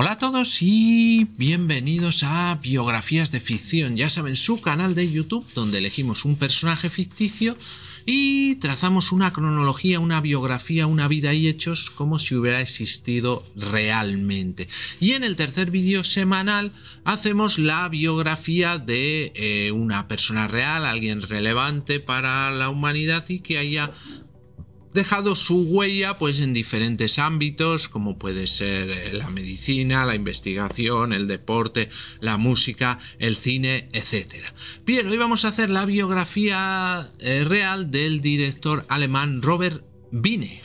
Hola a todos y bienvenidos a Biografías de Ficción. Ya saben, su canal de YouTube donde elegimos un personaje ficticio y trazamos una cronología, una biografía, una vida y hechos como si hubiera existido realmente. Y en el tercer vídeo semanal hacemos la biografía de eh, una persona real, alguien relevante para la humanidad y que haya dejado su huella pues en diferentes ámbitos como puede ser eh, la medicina, la investigación, el deporte, la música, el cine, etc. Bien, hoy vamos a hacer la biografía eh, real del director alemán Robert Bine.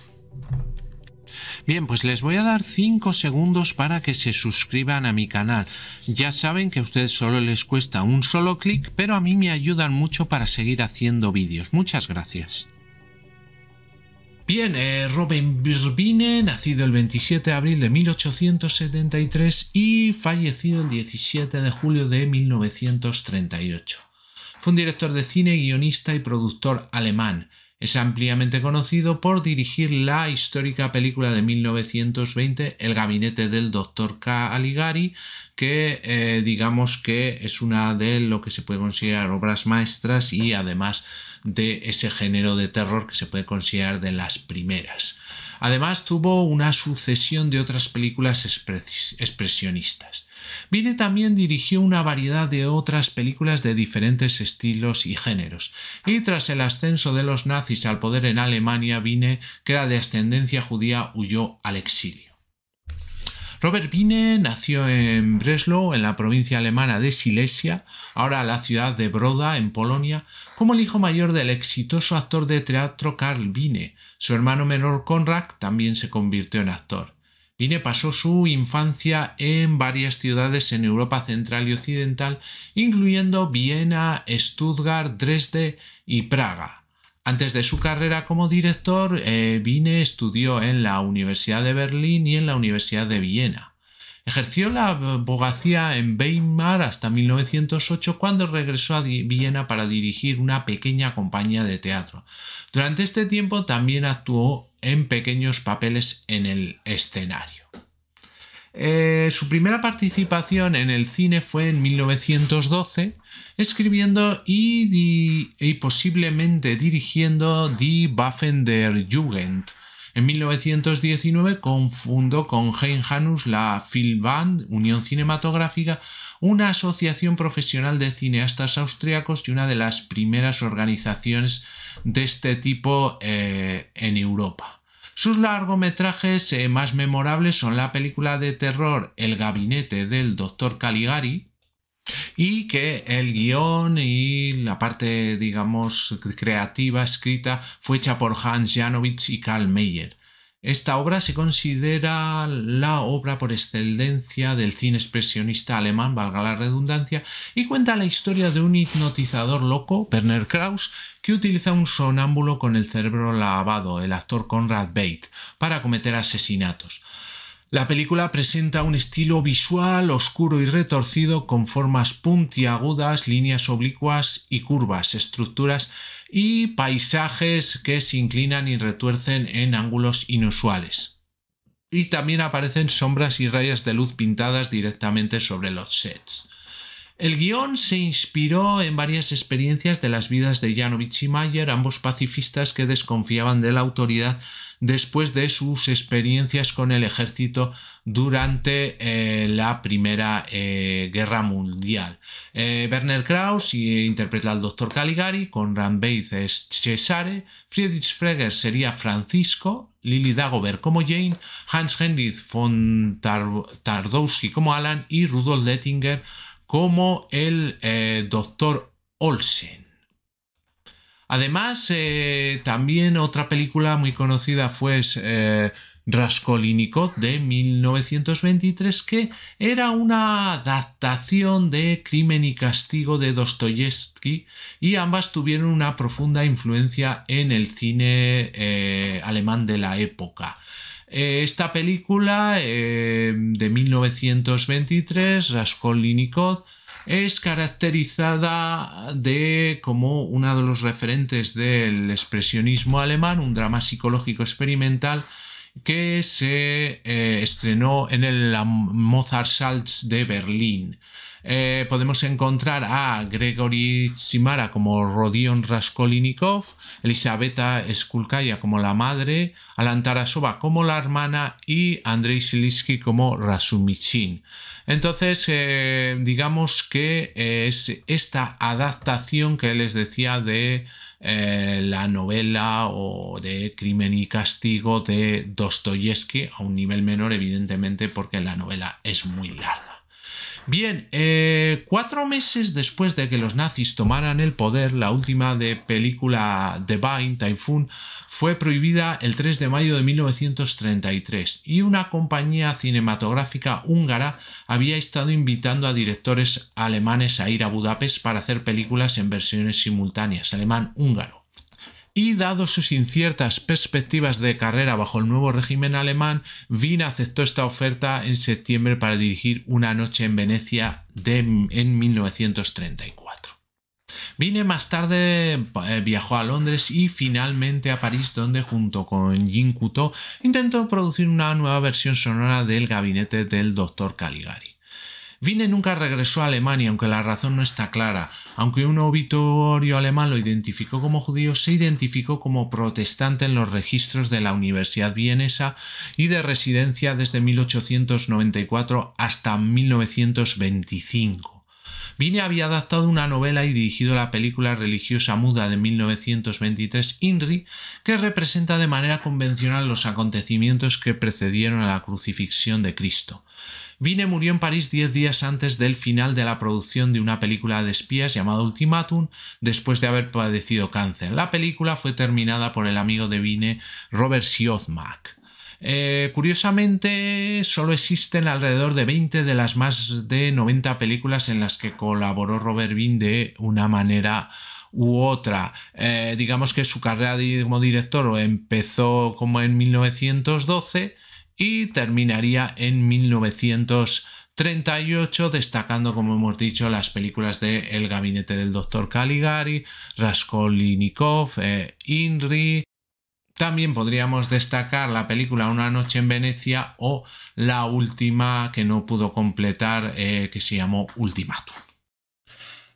Bien, pues les voy a dar 5 segundos para que se suscriban a mi canal. Ya saben que a ustedes solo les cuesta un solo clic, pero a mí me ayudan mucho para seguir haciendo vídeos. Muchas gracias. Bien, eh, Robin Birbine, nacido el 27 de abril de 1873 y fallecido el 17 de julio de 1938. Fue un director de cine, guionista y productor alemán. Es ampliamente conocido por dirigir la histórica película de 1920 El gabinete del doctor Caligari, que eh, digamos que es una de lo que se puede considerar obras maestras y además de ese género de terror que se puede considerar de las primeras. Además tuvo una sucesión de otras películas expresionistas. Vine también dirigió una variedad de otras películas de diferentes estilos y géneros. Y tras el ascenso de los nazis al poder en Alemania, Vine, que era de ascendencia judía, huyó al exilio. Robert Bine nació en Breslau, en la provincia alemana de Silesia, ahora la ciudad de Broda, en Polonia, como el hijo mayor del exitoso actor de teatro Karl Bine. Su hermano menor Konrad también se convirtió en actor. Bine pasó su infancia en varias ciudades en Europa central y occidental, incluyendo Viena, Stuttgart, Dresde y Praga. Antes de su carrera como director, eh, Vine estudió en la Universidad de Berlín y en la Universidad de Viena. Ejerció la abogacía en Weimar hasta 1908 cuando regresó a Viena para dirigir una pequeña compañía de teatro. Durante este tiempo también actuó en pequeños papeles en el escenario. Eh, su primera participación en el cine fue en 1912 escribiendo y, posiblemente dirigiendo Die Waffen der Jugend. En 1919 confundó con Hein Hanus la Filmband, Unión Cinematográfica, una asociación profesional de cineastas austriacos y una de las primeras organizaciones de este tipo eh, en Europa. Sus largometrajes eh, más memorables son la película de terror El gabinete del doctor Caligari, y que el guión y la parte, digamos, creativa, escrita, fue hecha por Hans Janowitz y Karl Meyer. Esta obra se considera la obra por excelencia del cine expresionista alemán, valga la redundancia, y cuenta la historia de un hipnotizador loco, Werner Krauss, que utiliza un sonámbulo con el cerebro lavado, el actor Conrad Bate, para cometer asesinatos. La película presenta un estilo visual oscuro y retorcido con formas puntiagudas, líneas oblicuas y curvas, estructuras y paisajes que se inclinan y retuercen en ángulos inusuales. Y también aparecen sombras y rayas de luz pintadas directamente sobre los sets. El guión se inspiró en varias experiencias de las vidas de Janovich y Mayer, ambos pacifistas que desconfiaban de la autoridad después de sus experiencias con el ejército durante eh, la Primera eh, Guerra Mundial. Eh, Werner Krauss interpreta al Dr. Caligari, Conrad Bates es Cesare, Friedrich Freger sería Francisco, Lily Dagobert como Jane, Hans henri von Tardowski como Alan y Rudolf Lettinger como el doctor Olsen. Además, eh, también otra película muy conocida fue eh, Raskolnikov de 1923, que era una adaptación de Crimen y Castigo de Dostoyevsky, y ambas tuvieron una profunda influencia en el cine eh, alemán de la época. Eh, esta película de 1923, Raskolnikov, es caracterizada de como uno de los referentes del expresionismo alemán, un drama psicológico experimental que se eh, estrenó en el Mozart Salz de Berlín. Eh, podemos encontrar a Gregory Simara como Rodion Raskolnikov, Elisabetta Skulkaya como la madre, Alan Tarasova como la hermana y Andrei Silisky como Rasumichin. Entonces, eh, digamos que eh, es esta adaptación que les decía de la novela o de Crimen y Castigo de Dostoyevsky, a un nivel menor, evidentemente, porque la novela es muy larga. Bien, eh, cuatro meses después de que los nazis tomaran el poder, la última de película Vine, Typhoon fue prohibida el 3 de mayo de 1933 y una compañía cinematográfica húngara había estado invitando a directores alemanes a ir a Budapest para hacer películas en versiones simultáneas, alemán-húngaro y dado sus inciertas perspectivas de carrera bajo el nuevo régimen alemán, Wien aceptó esta oferta en septiembre para dirigir Una noche en Venecia en 1934. Vine más tarde, eh, viajó a Londres y finalmente a París, donde junto con Jean Couteau intentó producir una nueva versión sonora del gabinete del Dr. Caligari. Vine nunca regresó a Alemania, aunque la razón no está clara. Aunque un obituario alemán lo identificó como judío, se identificó como protestante en los registros de la Universidad Vienesa y de residencia desde 1894 hasta 1925. Vine había adaptado una novela y dirigido la película religiosa muda de 1923 INRI, que representa de manera convencional los acontecimientos que precedieron a la crucifixión de Cristo. Vine murió en París diez días antes del final de la producción de una película de espías llamada Ultimatum, después de haber padecido cáncer. La película fue terminada por el amigo de Vine, Robert Siodmak. Eh, curiosamente, solo existen alrededor de 20 de las más de 90 películas en las que colaboró Robert Bean de una manera u otra. Eh, digamos que su carrera como director empezó como en 1912 y terminaría en 1938, destacando, como hemos dicho, las películas de El gabinete del doctor Caligari, Raskolnikov, eh, Inri, también podríamos destacar la película Una noche en Venecia o la última que no pudo completar, eh, que se llamó Ultimatum.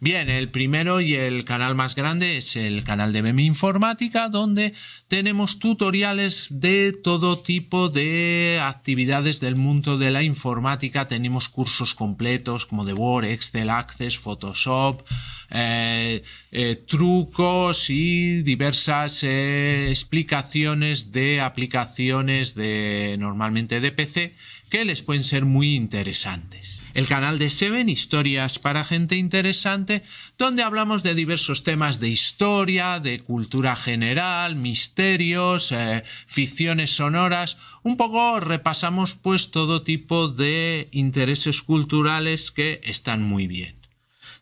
Bien, el primero y el canal más grande es el canal de Meme Informática, donde tenemos tutoriales de todo tipo de actividades del mundo de la informática. Tenemos cursos completos como de Word, Excel, Access, Photoshop, eh, eh, trucos y diversas eh, explicaciones de aplicaciones de normalmente de PC que les pueden ser muy interesantes. El canal de Seven, Historias para Gente Interesante, donde hablamos de diversos temas de historia, de cultura general, misterios, eh, ficciones sonoras. Un poco repasamos pues todo tipo de intereses culturales que están muy bien.